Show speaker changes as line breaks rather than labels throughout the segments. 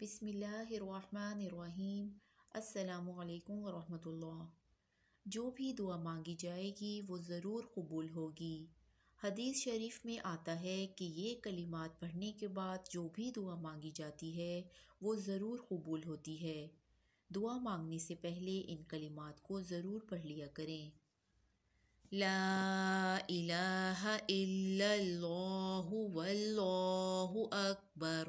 بسم اللہ الرحمن الرحیم السلام علیکم ورحمۃ اللہ جو بھی دعا مانگی جائے گی وہ ضرور قبول ہوگی حدیث شریف میں آتا ہے کہ یہ کلمات پڑھنے کے بعد جو بھی دعا مانگی جاتی ہے وہ ضرور قبول ہوتی ہے دعا مانگنے سے پہلے ان کلمات کو ضرور پڑھ لیا کریں
لا الہ الا اللہ واللہ اکبر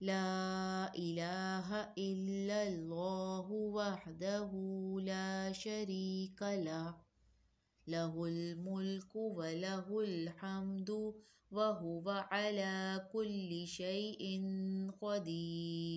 لا إله إلا الله وحده لا شريك له له الملك وله الحمد وهو على كل شيء قدير